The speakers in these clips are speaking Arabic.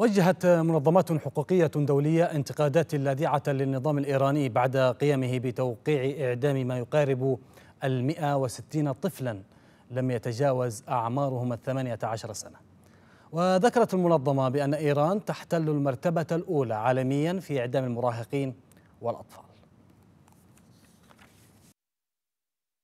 وجهت منظمات حقوقية دولية انتقادات لاذعة للنظام الإيراني بعد قيامه بتوقيع إعدام ما يقارب المئة وستين طفلا لم يتجاوز أعمارهم الثمانية عشر سنة وذكرت المنظمة بأن إيران تحتل المرتبة الأولى عالميا في إعدام المراهقين والأطفال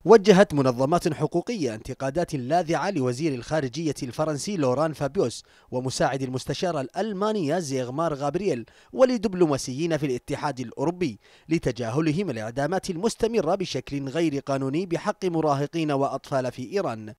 وجهت منظمات حقوقية انتقادات لاذعة لوزير الخارجية الفرنسي لوران فابيوس ومساعد المستشارة الألمانية زيغمار غابرييل ولدبلوماسيين في الاتحاد الأوروبي لتجاهلهم الإعدامات المستمرة بشكل غير قانوني بحق مراهقين وأطفال في إيران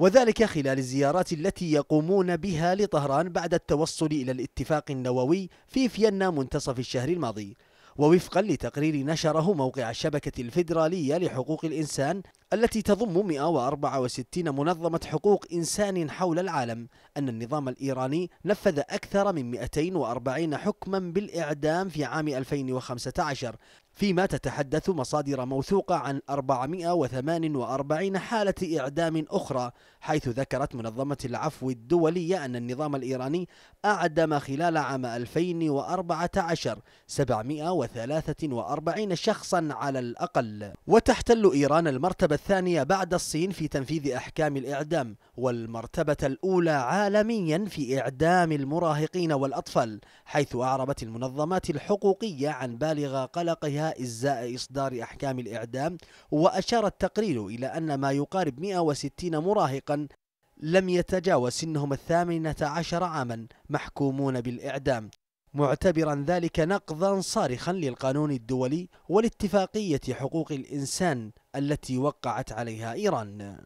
وذلك خلال الزيارات التي يقومون بها لطهران بعد التوصل إلى الاتفاق النووي في فيينا منتصف الشهر الماضي ووفقا لتقرير نشره موقع الشبكة الفيدرالية لحقوق الإنسان التي تضم 164 منظمة حقوق إنسان حول العالم أن النظام الإيراني نفذ أكثر من 240 حكما بالإعدام في عام 2015 فيما تتحدث مصادر موثوقة عن 448 حالة إعدام أخرى حيث ذكرت منظمة العفو الدولية أن النظام الإيراني أعدم خلال عام 2014 743 شخصا على الأقل وتحتل إيران المرتبة الثانية بعد الصين في تنفيذ أحكام الإعدام والمرتبة الأولى عالميا في إعدام المراهقين والأطفال حيث أعربت المنظمات الحقوقية عن بالغ قلقها إزاء إصدار أحكام الإعدام وأشار التقرير إلى أن ما يقارب 160 مراهقا لم يتجاوز سنهم الثامنة عشر عاما محكومون بالإعدام معتبرا ذلك نقضا صارخا للقانون الدولي والاتفاقية حقوق الإنسان التي وقعت عليها إيران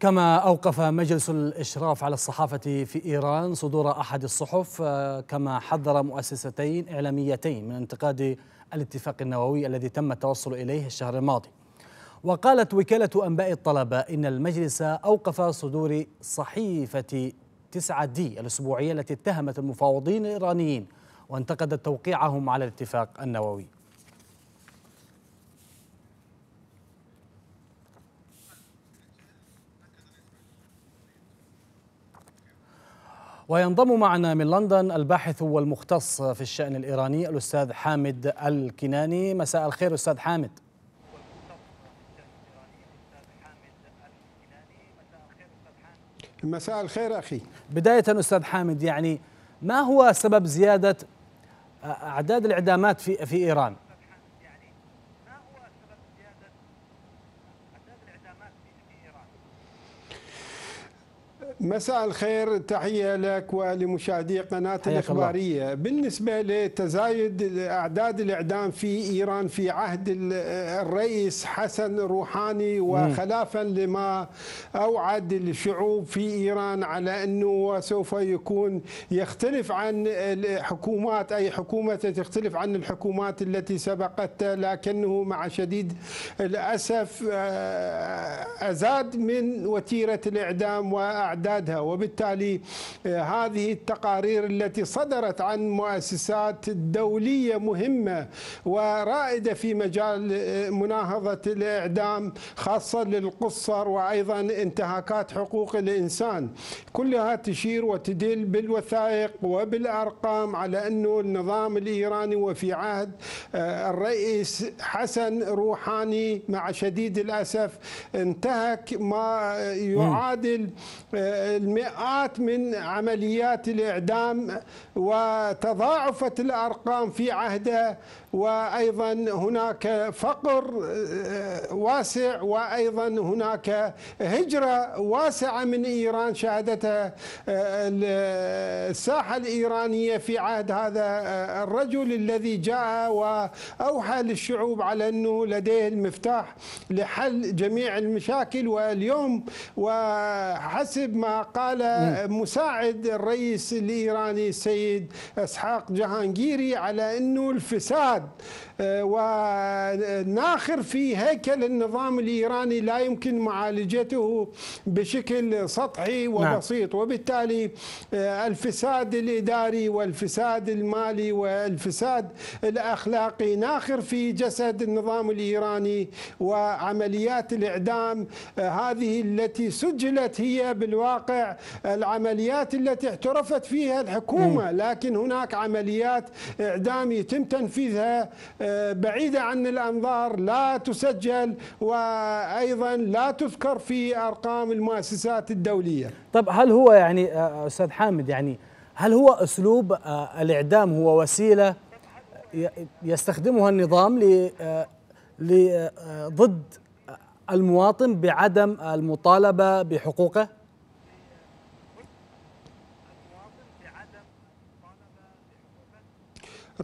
كما أوقف مجلس الإشراف على الصحافة في إيران صدور أحد الصحف آه، كما حذر مؤسستين إعلاميتين من انتقاد الاتفاق النووي الذي تم التوصل إليه الشهر الماضي وقالت وكالة أنباء الطلبة إن المجلس أوقف صدور صحيفة 9 دي الأسبوعية التي اتهمت المفاوضين الإيرانيين وانتقدت توقيعهم على الاتفاق النووي وينضم معنا من لندن الباحث والمختص في الشأن الإيراني الأستاذ حامد الكناني مساء الخير أستاذ حامد مساء الخير أخي بداية أستاذ حامد يعني ما هو سبب زيادة أعداد الإعدامات في, في إيران مساء الخير تحية لك ولمشاهدي قناة الإخبارية الله. بالنسبة لتزايد أعداد الإعدام في إيران في عهد الرئيس حسن روحاني وخلافا لما أوعد الشعوب في إيران على أنه سوف يكون يختلف عن الحكومات أي حكومة تختلف عن الحكومات التي سبقتها لكنه مع شديد الأسف آه، أزاد من وتيرة الإعدام وأعداد امتدادها وبالتالي آه، هذه التقارير التي صدرت عن مؤسسات دولية مهمة ورائدة في مجال آه، مناهضة الإعدام خاصة للقصر وأيضا انتهاكات حقوق الإنسان كلها تشير وتدل بالوثائق وبالأرقام على أنه النظام الإيراني وفي عهد آه، الرئيس حسن روحاني مع شديد الأسف انتهك ما يعادل المئات من عمليات الإعدام وتضاعفت الأرقام في عهده وأيضا هناك فقر آه، واسع وأيضا هناك هجرة واسعة من إيران شهدتها آه، الساحة الإيرانية في عهد هذا آه، الرجل الذي جاء وأوحى للشعوب على أنه لديه المفتاح لحل جميع المشاكل واليوم وحسب ما كما قال مساعد الرئيس الإيراني السيد إسحاق جهانجيري على أنه الفساد آه، وناخر في هيكل النظام الإيراني لا يمكن معالجته بشكل سطحي نعم. وبسيط نعم. وبالتالي آه، الفساد الإداري والفساد المالي والفساد الأخلاقي ناخر في جسد النظام الإيراني وعمليات الإعدام آه، هذه التي سجلت هي بالواقع الواقع العمليات التي اعترفت فيها الحكومة لكن هناك عمليات إعدام يتم تنفيذها آه، بعيدة عن الأنظار لا تسجل وأيضا لا تذكر في أرقام المؤسسات الدولية طب هل هو يعني آه، آه، أستاذ حامد يعني هل هو أسلوب الإعدام هو وسيلة يستخدمها النظام ضد المواطن بعدم المطالبة بحقوقه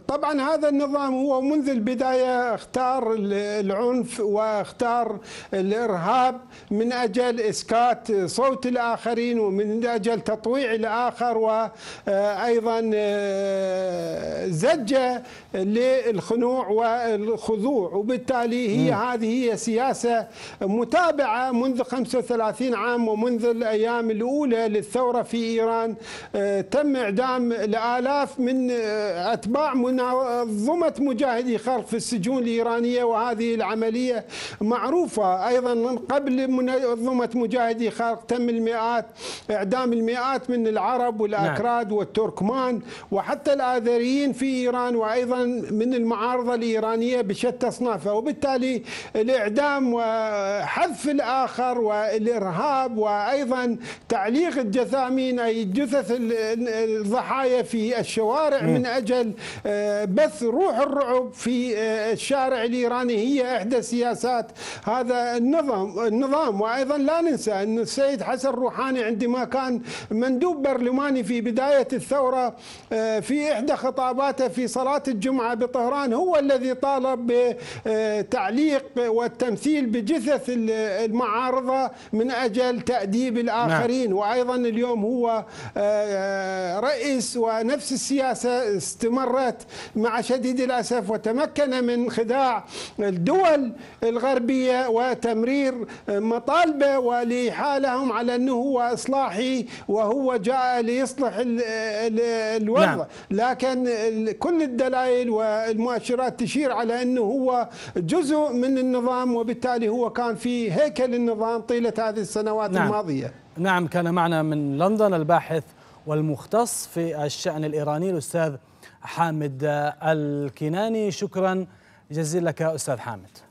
طبعا هذا النظام هو منذ البداية اختار العنف واختار الإرهاب من أجل إسكات صوت الآخرين ومن أجل تطويع الآخر وأيضا آه، زجة للخنوع والخضوع وبالتالي هي هذه هي سياسة متابعة منذ 35 عام ومنذ الأيام الأولى للثورة في إيران آه، تم إعدام الآلاف من آه، أتباع منظمة نعم، مجاهدي خلق في السجون الإيرانية وهذه العملية معروفة أيضا من قبل منظمة مجاهدي خلق تم المئات إعدام المئات من العرب والأكراد نعم. والتركمان وحتى الآذريين في إيران وأيضا من المعارضة الإيرانية بشتى أصنافها وبالتالي الإعدام وحذف الآخر والإرهاب وأيضا تعليق الجثامين أي جثث الضحايا في الشوارع نعم. من أجل آه، بث روح الرعب في آه، الشارع الإيراني هي إحدى سياسات هذا النظام النظام وأيضا لا ننسى أن السيد حسن روحاني عندما كان مندوب برلماني في بداية الثورة آه، في إحدى خطاباته في صلاة الجمعة بطهران هو الذي طالب بتعليق والتمثيل بجثث المعارضة من أجل تأديب الآخرين نعم. وأيضا اليوم هو رئيس ونفس السياسة استمرت مع شديد الأسف وتمكن من خداع الدول الغربية وتمرير مطالبه ولحالهم على أنه هو إصلاحي وهو جاء ليصلح الوضع نعم. لكن كل الدلائل والمؤشرات تشير على أنه هو جزء من النظام وبالتالي هو كان في هيكل النظام طيلة هذه السنوات نعم. الماضية نعم كان معنا من لندن الباحث والمختص في الشأن الإيراني الأستاذ حامد الكناني شكرا جزيلا لك أستاذ حامد